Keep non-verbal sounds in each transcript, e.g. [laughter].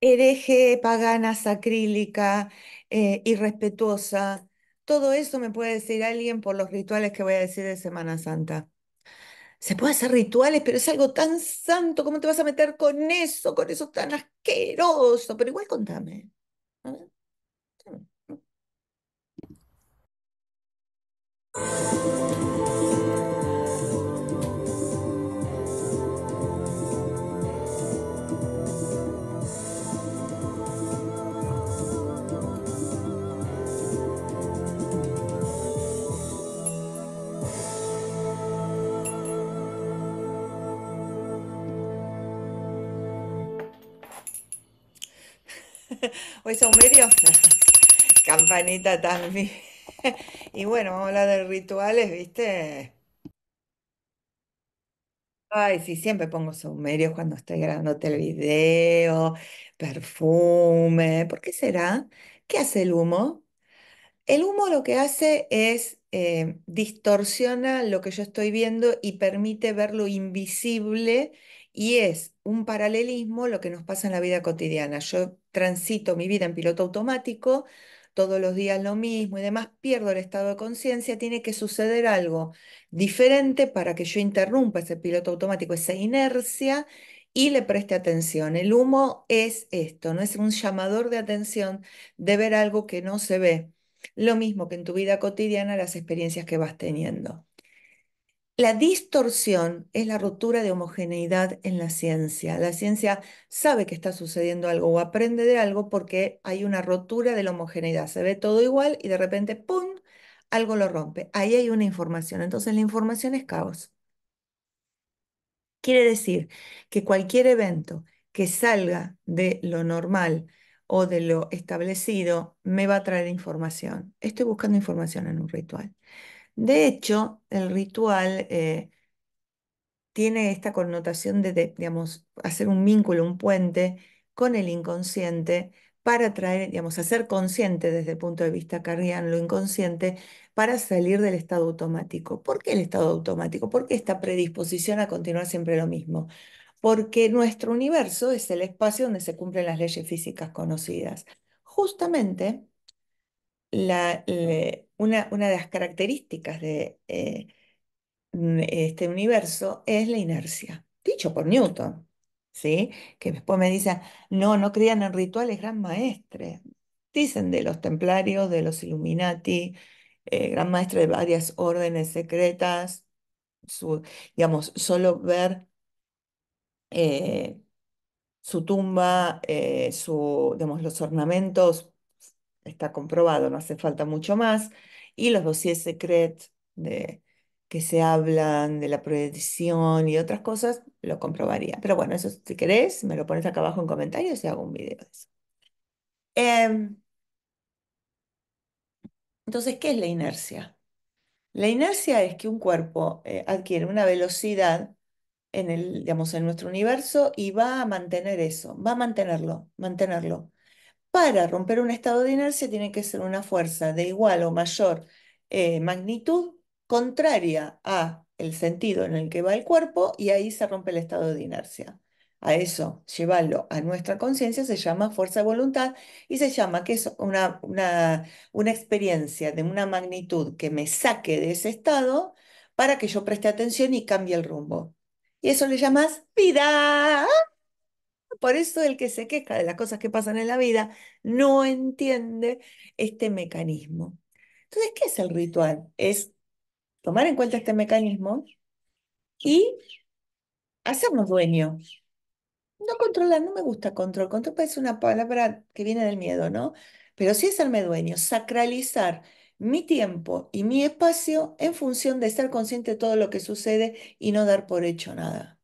hereje, pagana, sacrílica, eh, irrespetuosa. Todo eso me puede decir alguien por los rituales que voy a decir de Semana Santa. Se puede hacer rituales, pero es algo tan santo, ¿cómo te vas a meter con eso, con eso tan asqueroso? Pero igual contame. A Contame. [laughs] Hoy son [laughs] Campanita también. [laughs] Y bueno, vamos a hablar de rituales, ¿viste? Ay, sí, siempre pongo sumerios cuando estoy grabando el video, perfume. ¿Por qué será? ¿Qué hace el humo? El humo lo que hace es eh, distorsiona lo que yo estoy viendo y permite ver lo invisible y es un paralelismo lo que nos pasa en la vida cotidiana. Yo transito mi vida en piloto automático, todos los días lo mismo y demás, pierdo el estado de conciencia, tiene que suceder algo diferente para que yo interrumpa ese piloto automático, esa inercia y le preste atención. El humo es esto, no es un llamador de atención de ver algo que no se ve. Lo mismo que en tu vida cotidiana, las experiencias que vas teniendo. La distorsión es la rotura de homogeneidad en la ciencia. La ciencia sabe que está sucediendo algo o aprende de algo porque hay una rotura de la homogeneidad. Se ve todo igual y de repente, ¡pum!, algo lo rompe. Ahí hay una información. Entonces la información es caos. Quiere decir que cualquier evento que salga de lo normal o de lo establecido me va a traer información. Estoy buscando información en un ritual. De hecho, el ritual eh, tiene esta connotación de, digamos, hacer un vínculo, un puente con el inconsciente para traer, digamos, hacer consciente desde el punto de vista carriano lo inconsciente para salir del estado automático. ¿Por qué el estado automático? ¿Por qué esta predisposición a continuar siempre lo mismo? Porque nuestro universo es el espacio donde se cumplen las leyes físicas conocidas. Justamente la, una, de las características de eh, este universo es la inercia, dicho por Newton, ¿sí? Que después me dice, no, no creían en rituales, gran maestre. Dicen de los templarios, de los Illuminati, eh, gran maestre de varias órdenes secretas, su, digamos, solo ver eh, su tumba, su, digamos, los ornamentos está comprobado, no hace falta mucho más, y los dossiers secretos de, que se hablan de la predicción y otras cosas, lo comprobaría. Pero bueno, eso si querés, me lo pones acá abajo en comentarios y hago un video de eso. Em, entonces, ¿qué es la inercia? La inercia es que un cuerpo eh, adquiere una velocidad en, el, digamos, en nuestro universo y va a mantener eso, va a mantenerlo, mantenerlo para romper un estado de inercia tiene que ser una fuerza de igual o mayor eh, magnitud contraria a el sentido en el que va el cuerpo y ahí se rompe el estado de inercia. A eso, llevarlo a nuestra conciencia se llama fuerza de voluntad y se llama que es una, una, una experiencia de una magnitud que me saque de ese estado para que yo preste atención y cambie el rumbo. Y eso le llamas vida. Por eso el que se queja de las cosas que pasan en la vida no entiende este mecanismo. Entonces, ¿qué es el ritual? Es tomar en cuenta este mecanismo y hacernos dueño. No controlar, no me gusta control. Control parece una palabra que viene del miedo, ¿no? Pero sí es hacerme dueño, sacralizar mi tiempo y mi espacio en función de estar consciente de todo lo que sucede y no dar por hecho nada.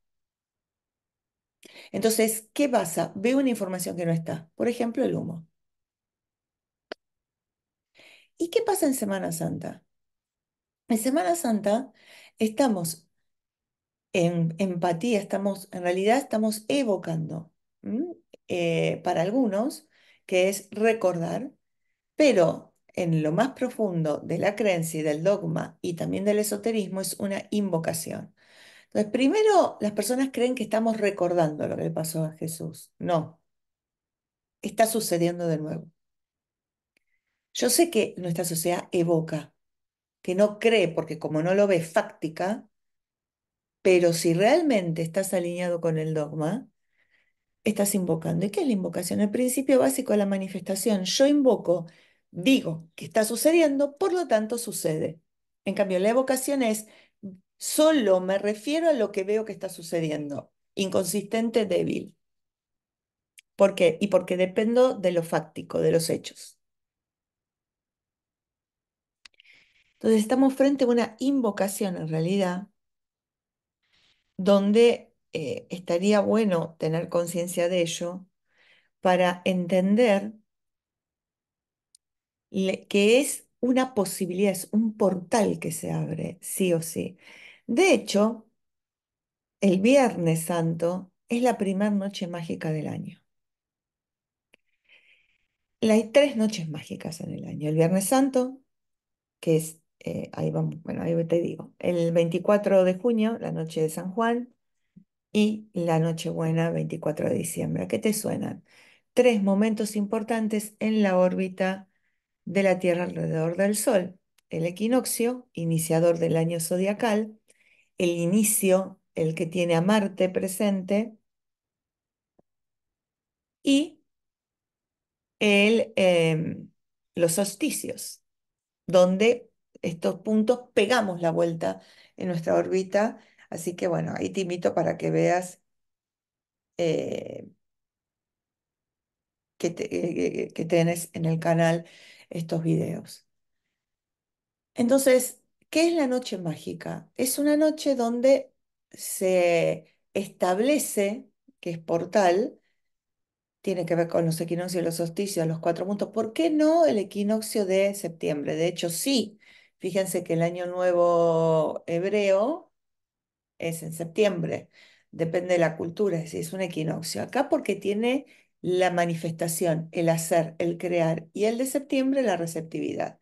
Entonces, ¿qué pasa? Veo una información que no está, por ejemplo, el humo. ¿Y qué pasa en Semana Santa? En Semana Santa estamos en empatía, estamos, en realidad estamos evocando eh, para algunos, que es recordar, pero en lo más profundo de la creencia y del dogma y también del esoterismo es una invocación. Entonces, primero las personas creen que estamos recordando lo que le pasó a Jesús. No, está sucediendo de nuevo. Yo sé que nuestra sociedad evoca, que no cree porque como no lo ve fáctica, pero si realmente estás alineado con el dogma, estás invocando. ¿Y qué es la invocación? El principio básico de la manifestación. Yo invoco, digo que está sucediendo, por lo tanto sucede. En cambio, la evocación es Solo me refiero a lo que veo que está sucediendo. Inconsistente, débil. ¿Por qué? Y porque dependo de lo fáctico, de los hechos. Entonces estamos frente a una invocación en realidad, donde eh, estaría bueno tener conciencia de ello para entender que es una posibilidad, es un portal que se abre, sí o sí. De hecho, el Viernes Santo es la primera noche mágica del año. Hay tres noches mágicas en el año. El Viernes Santo, que es, eh, ahí vamos, bueno, ahí te digo, el 24 de junio, la noche de San Juan, y la noche buena, 24 de diciembre. ¿Qué te suenan? Tres momentos importantes en la órbita de la Tierra alrededor del Sol. El equinoccio, iniciador del año zodiacal, el inicio, el que tiene a Marte presente, y el, em, los hosticios, donde estos puntos pegamos la vuelta en nuestra órbita. Así que bueno, ahí te invito para que veas eh, que, tienes eh, eh, que en el canal estos videos. Entonces, ¿Qué es la noche mágica? Es una noche donde se establece, que es portal, tiene que ver con los equinoccios, los solsticios, los cuatro puntos. ¿Por qué no el equinoccio de septiembre? De hecho, sí. Fíjense que el año nuevo hebreo es en septiembre. Depende de la cultura, Si es un equinoccio. Acá porque tiene la manifestación, el hacer, el crear. Y el de septiembre, la receptividad.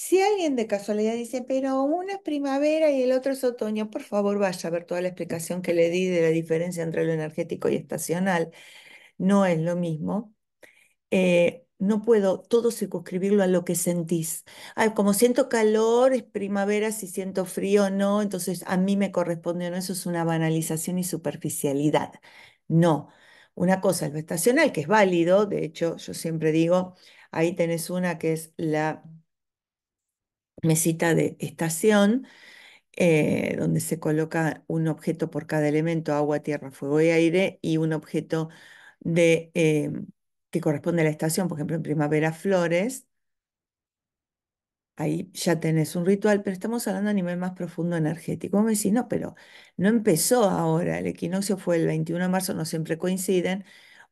Si alguien de casualidad dice, pero una es primavera y el otro es otoño, por favor vaya a ver toda la explicación que le di de la diferencia entre lo energético y estacional. No es lo mismo. Eh, no puedo todo circunscribirlo a lo que sentís. como siento calor, es primavera, si siento frío, no, entonces a mí me corresponde no. Eso es una banalización y superficialidad. No. Una cosa es lo estacional, que es válido, de hecho, yo siempre digo, ahí tenés una que es la mesita de estación, eh, donde se coloca un objeto por cada elemento, agua, tierra, fuego y aire, y un objeto de, eh, que corresponde a la estación, por ejemplo, en primavera, flores. Ahí ya tenés un ritual, pero estamos hablando a nivel más profundo energético. Vamos me decís, no, pero no empezó ahora, el equinoccio fue el 21 de marzo, no siempre coinciden,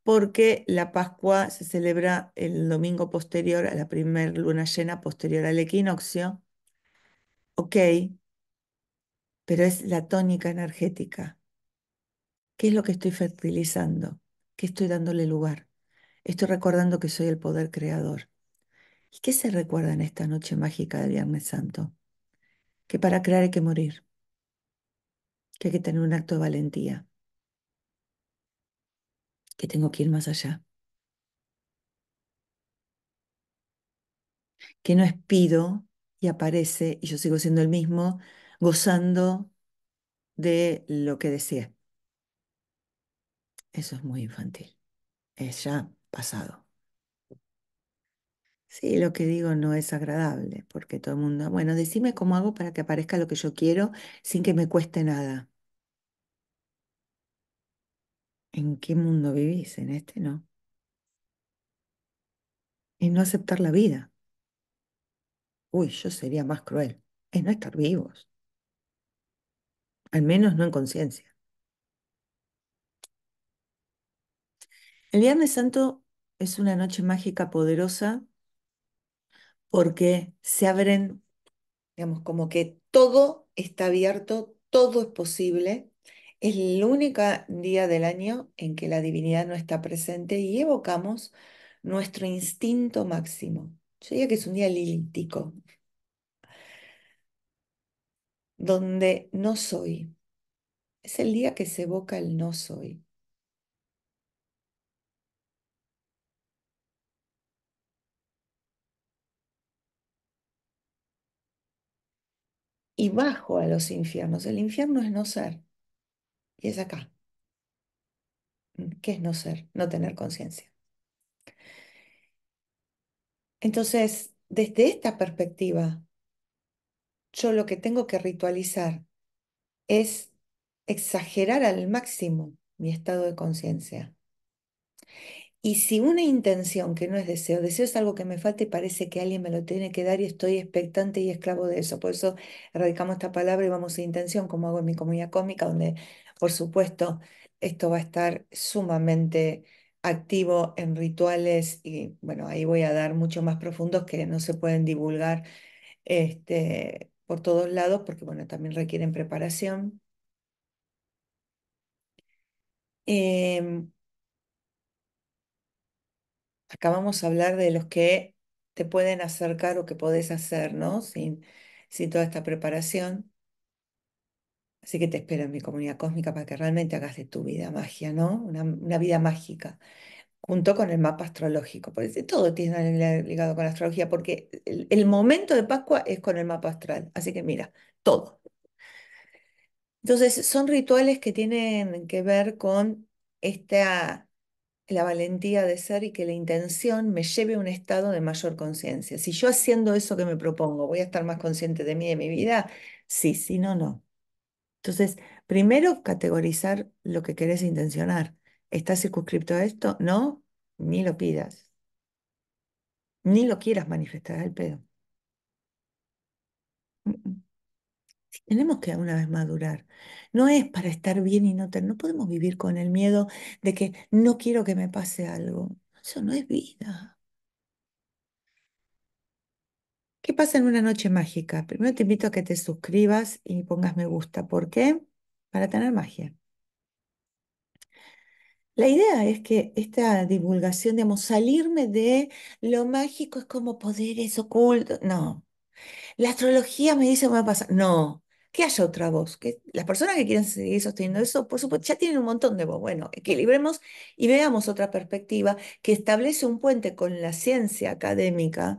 porque la Pascua se celebra el domingo posterior a la primera luna llena, posterior al equinoccio. Ok, pero es la tónica energética. ¿Qué es lo que estoy fertilizando? ¿Qué estoy dándole lugar? Estoy recordando que soy el poder creador. ¿Y qué se recuerda en esta noche mágica del Viernes Santo? Que para crear hay que morir, que hay que tener un acto de valentía que tengo que ir más allá. Que no es pido y aparece y yo sigo siendo el mismo, gozando de lo que decía. Eso es muy infantil. Es ya pasado. Sí, lo que digo no es agradable, porque todo el mundo, bueno, decime cómo hago para que aparezca lo que yo quiero sin que me cueste nada. ¿En qué mundo vivís? En este no. Y no aceptar la vida. Uy, yo sería más cruel. Es no estar vivos. Al menos no en conciencia. El Viernes Santo es una noche mágica poderosa porque se abren, digamos, como que todo está abierto, todo es posible es el único día del año en que la divinidad no está presente y evocamos nuestro instinto máximo. Yo diría que es un día lítico donde no soy. Es el día que se evoca el no soy. Y bajo a los infiernos. El infierno es no ser. Y es acá. Mm, ¿Qué es no ser? No tener conciencia. Entonces, desde esta perspectiva, yo lo que tengo que ritualizar es exagerar al máximo mi estado de conciencia. Y si una intención que no es deseo, deseo es algo que me falta y parece que alguien me lo tiene que dar y estoy expectante y esclavo de eso. Por eso erradicamos esta palabra y vamos a intención, como hago en mi comunidad cómica, donde por supuesto, esto va a estar sumamente activo en rituales y bueno, ahí voy a dar mucho más profundos que no se pueden divulgar este, por todos lados porque bueno, también requieren preparación. Eh, acá vamos a hablar de los que te pueden acercar o que podés hacer, ¿no? Sin, sin toda esta preparación. Así que te espero en mi comunidad cósmica para que realmente hagas de tu vida magia, ¿no? Una, vida mágica, junto con el mapa astrológico. Porque todo tiene ligado con la astrología, porque el, momento de Pascua es con el mapa astral. Así que mira, todo. Entonces, son rituales que tienen que ver con esta, la valentía de ser y que la intención me lleve a un estado de mayor conciencia. Si yo haciendo eso que me propongo voy a estar más consciente de mí, y de mi vida, sí, si sí, no, no. Entonces, primero categorizar lo que querés intencionar. ¿Estás circunscripto a esto? No, ni lo pidas. Ni lo quieras manifestar al pedo. tenemos que una vez madurar. No es para estar bien y no tener. No podemos vivir con el miedo de que no quiero que me pase algo. Eso no es vida. ¿Qué pasa en una noche mágica? Primero te invito a que te suscribas y pongas me gusta. ¿Por qué? Para tener magia. La idea es que esta divulgación, digamos, salirme de lo mágico es como poderes ocultos. No. La astrología me dice, que va a pasar. No. Que haya otra voz. Que las personas que quieren seguir sosteniendo eso, por supuesto, ya tienen un montón de voz. Bueno, equilibremos y veamos otra perspectiva que establece un puente con la ciencia académica,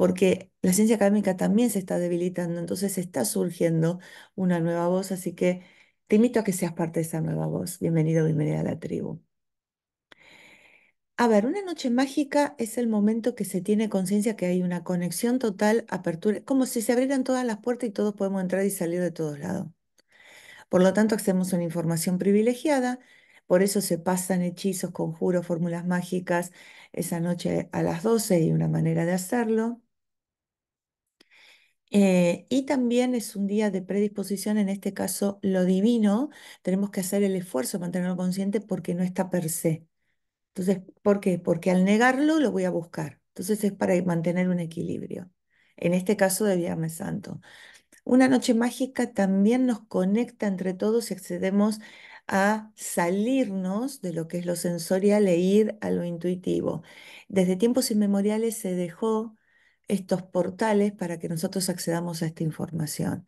porque la ciencia académica también se está debilitando, entonces está surgiendo una nueva voz, así que te invito a que seas parte de esa nueva voz. Bienvenido, bienvenida a la tribu. A ver, una noche mágica es el momento que se tiene conciencia que hay una conexión total, apertura, como si se abrieran todas las puertas y todos podemos entrar y salir de todos lados. Por lo tanto, hacemos una información privilegiada, por eso se pasan hechizos, conjuros, fórmulas mágicas esa noche a las 12 y una manera de hacerlo. Eh, y también es un día de predisposición, en este caso lo divino, tenemos que hacer el esfuerzo de mantenerlo consciente porque no está per se. Entonces, ¿por qué? Porque al negarlo lo voy a buscar. Entonces es para mantener un equilibrio, en este caso de Viernes Santo. Una noche mágica también nos conecta entre todos y accedemos a salirnos de lo que es lo sensorial e ir a lo intuitivo. Desde tiempos inmemoriales se dejó estos portales para que nosotros accedamos a esta información,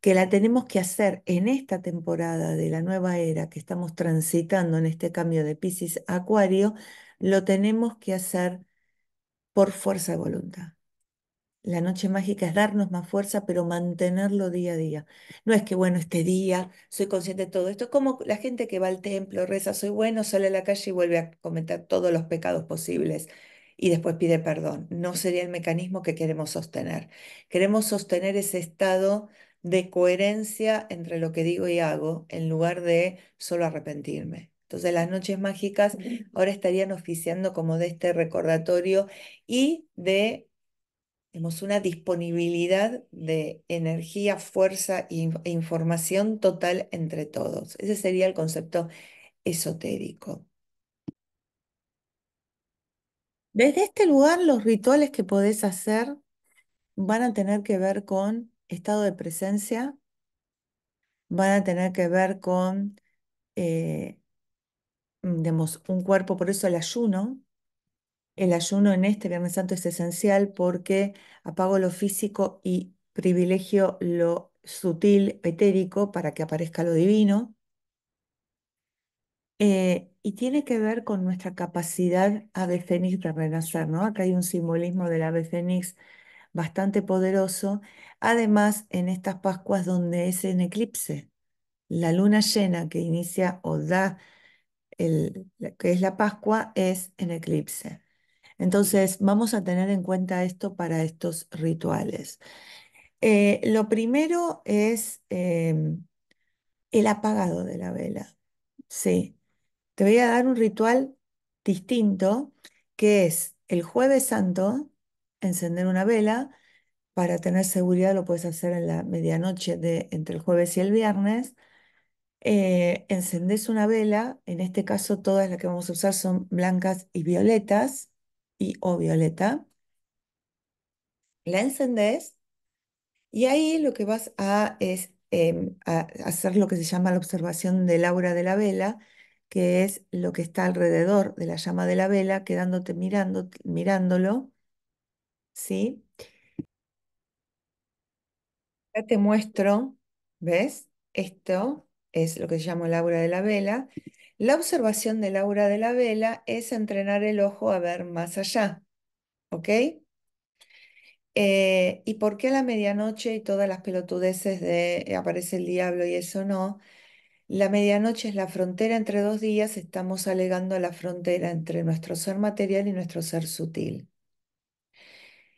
que la tenemos que hacer en esta temporada de la nueva era que estamos transitando en este cambio de Pisces Acuario, lo tenemos que hacer por fuerza de voluntad. La noche mágica es darnos más fuerza, pero mantenerlo día a día. No es que, bueno, este día soy consciente de todo esto. Es Como la gente que va al templo, reza, soy bueno, sale a la calle y vuelve a cometer todos los pecados posibles y después pide perdón. No sería el mecanismo que queremos sostener. Queremos sostener ese estado de coherencia entre lo que digo y hago en lugar de solo arrepentirme. Entonces las noches mágicas ahora estarían oficiando como de este recordatorio y de una disponibilidad de energía, fuerza e información total entre todos. Ese sería el concepto esotérico. Desde este lugar, los rituales que podés hacer van a tener que ver con estado de presencia, van a tener que ver con, eh, mm, digamos, un cuerpo, por eso el ayuno. El ayuno en este Viernes Santo es esencial porque apago lo físico y privilegio lo sutil, etérico, para que aparezca lo divino. Eh, y tiene que ver con nuestra capacidad a fénix de renacer, ¿no? Acá hay un simbolismo del ave fénix bastante poderoso, además en estas Pascuas donde es en eclipse, la luna llena que inicia o da, el, que es la Pascua, es en eclipse. Entonces, vamos a tener en cuenta esto para estos rituales. Eh, lo primero es em, el apagado de la vela. Sí, te voy a dar un ritual distinto, que es el jueves santo, encender una vela, para tener seguridad lo puedes hacer en la medianoche de entre el jueves y el viernes. Eh, encendés una vela, en este caso todas las que vamos a usar son blancas y violetas, y o violeta. La encendés y ahí lo que vas a es em, a hacer lo que se llama la observación del aura de la vela, que es lo que está alrededor de la llama de la vela, quedándote mirando, mirándolo, ¿sí? Ya te muestro, ¿ves? Esto es lo que se llama el aura de la vela. La observación del aura de la vela es entrenar el ojo a ver más allá, ¿ok? Eh, ¿Y por qué a la medianoche y todas las pelotudeces de aparece el diablo y eso no? La medianoche es la frontera entre dos días, estamos alegando la frontera entre nuestro ser material y nuestro ser sutil.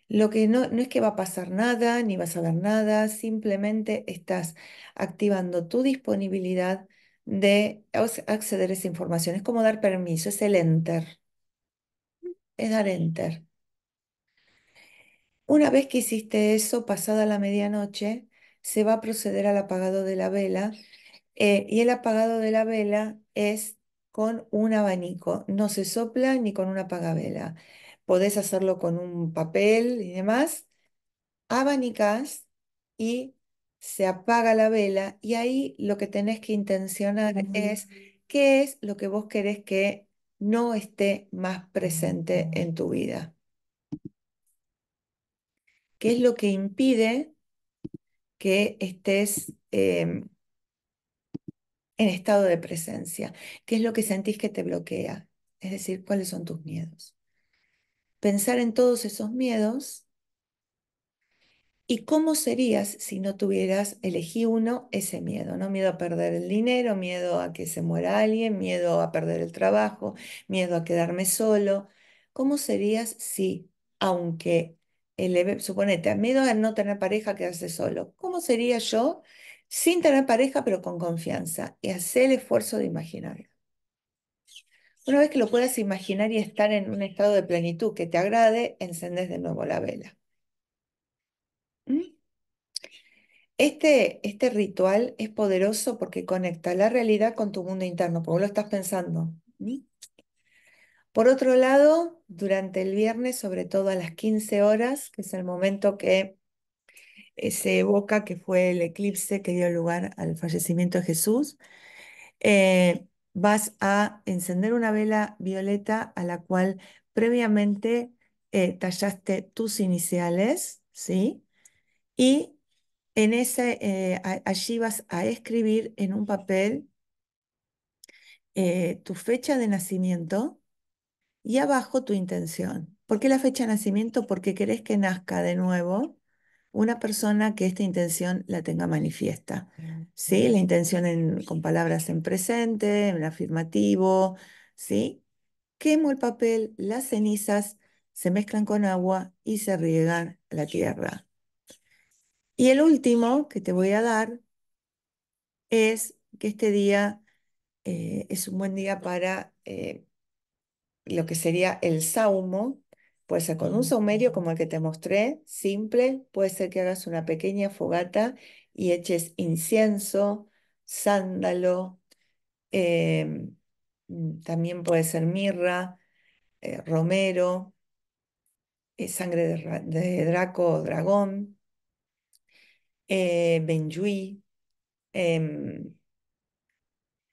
Lo que no, no es que va a pasar nada, ni vas a ver nada, simplemente estás activando tu disponibilidad de acceder a esa información. Es como dar permiso, es el enter. Es dar enter. Una vez que hiciste eso, pasada la medianoche, se va a proceder al apagado de la vela eh, y el apagado de la vela es con un abanico, no se sopla ni con una apagavela. Podés hacerlo con un papel y demás. abanicas y se apaga la vela y ahí lo que tenés que intencionar es qué es lo que vos querés que no esté más presente en tu vida. ¿Qué es lo que impide que estés em, en estado de presencia. ¿Qué es lo que sentís que te bloquea? Es decir, ¿cuáles son tus miedos? Pensar en todos esos miedos y cómo serías si no tuvieras, elegí uno, ese miedo, ¿no? Miedo a perder el dinero, miedo a que se muera alguien, miedo a perder el trabajo, miedo a quedarme solo. ¿Cómo serías si, aunque el suponete, miedo a no tener pareja, quedarse solo, ¿cómo sería yo sin tener pareja, pero con confianza, y hacer el esfuerzo de imaginarlo. Una vez que lo puedas imaginar y estar en un estado de plenitud que te agrade, encendes de nuevo la vela. ¿Mm? Este, este, ritual es poderoso porque conecta la realidad con tu mundo interno, porque lo estás pensando. ¿Mm? Por otro lado, durante el viernes, sobre todo a las 15 horas, que es el momento que se evoca que fue el eclipse que dio lugar al fallecimiento de Jesús. Eh, vas a encender una vela violeta a la cual previamente eh, tallaste tus iniciales, ¿sí? Y en ese, eh, allí vas a escribir en un papel tu fecha de nacimiento y abajo tu intención. ¿Por qué la fecha de nacimiento? Porque querés que nazca de nuevo una persona que esta intención la tenga manifiesta. Mm. ¿sí? La intención con palabras en presente, en afirmativo. ¿sí? Quemo el papel, las cenizas se mezclan con agua y se riegan la tierra. Y el último que te voy a dar es que este día eh, es un buen día para eh, lo que sería el saumo, Puede ser con un saumerio como el que te mostré, simple, puede ser que hagas una pequeña fogata y eches incienso, sándalo, eh, mm, también puede ser mirra, eh, romero, eh, sangre de, draco o dragón, benjuí, em,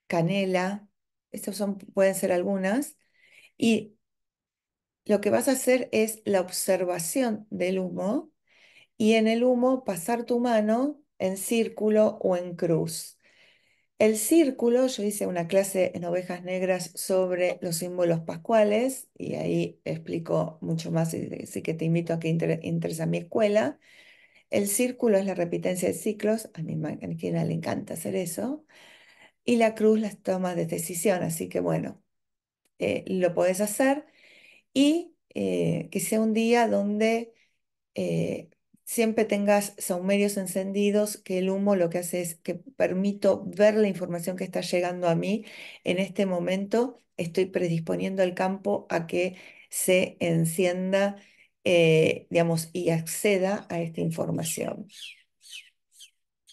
canela, estas son, pueden ser algunas, y lo que vas a hacer es la observación del humo y en el humo pasar tu mano en círculo o en cruz. El círculo, yo hice una clase en ovejas negras sobre los símbolos pascuales y ahí explico mucho más, así que te invito a que interesa a mi escuela. El círculo es la repitencia de ciclos, a mi le encanta hacer eso, y la cruz las tomas de decisión, así que bueno, eh, lo podés hacer y eh, que sea un día donde eh, siempre tengas saumerios encendidos, que el humo lo que hace es que permito ver la información que está llegando a mí. En este momento estoy predisponiendo el campo a que se encienda, eh, digamos, y acceda a esta información.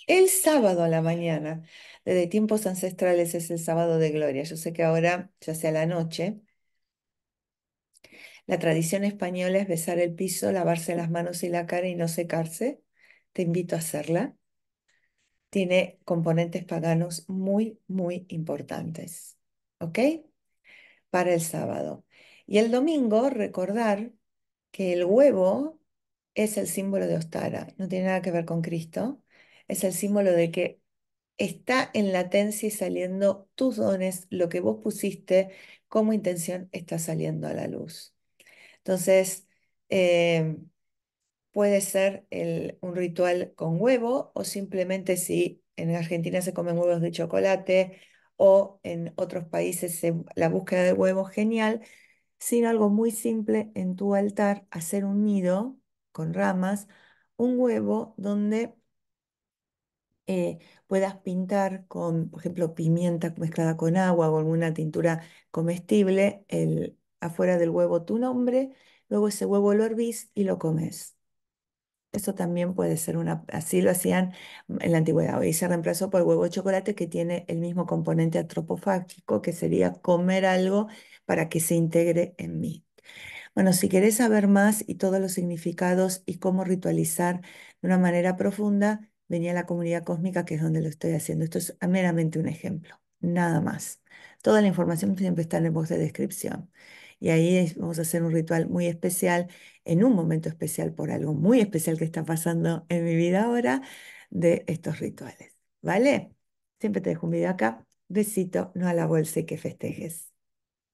El sábado a la mañana, desde tiempos ancestrales es el sábado de gloria. Yo sé que ahora ya sea la noche, la tradición española es besar el piso, lavarse las manos y la cara y no secarse. Te invito a hacerla. Tiene componentes paganos muy, muy importantes. ¿Ok? Para el sábado. Y el domingo, recordar que el huevo es el símbolo de Ostara, no tiene nada que ver con Cristo, es el símbolo de que está en latencia y saliendo tus dones, lo que vos pusiste como intención está saliendo a la luz. Entonces, eh, puede ser un ritual con huevo o simplemente si en Argentina se comen huevos de chocolate o en otros países la búsqueda de huevo, genial, sino algo muy simple en tu altar, hacer un nido con ramas, un huevo donde eh, puedas pintar con, por ejemplo, pimienta mezclada con agua o alguna tintura comestible el, afuera del huevo tu nombre, luego ese huevo lo hervís y lo comes. Eso también puede ser una, así lo hacían en la antigüedad. Hoy se reemplazó por el huevo de chocolate que tiene el mismo componente antropofágico, que sería comer algo para que se integre en mí. Bueno, si querés saber más y todos los significados y cómo ritualizar de una manera profunda, venía a la comunidad cósmica, que es donde lo estoy haciendo. Esto es meramente un ejemplo, nada más. Toda la información siempre está en el box de descripción. Y ahí vamos a hacer un ritual muy especial, en un momento especial, por algo muy especial que está pasando en mi vida ahora, de estos rituales. ¿Vale? Siempre te dejo un video acá. Besito, no a la bolsa y que festejes.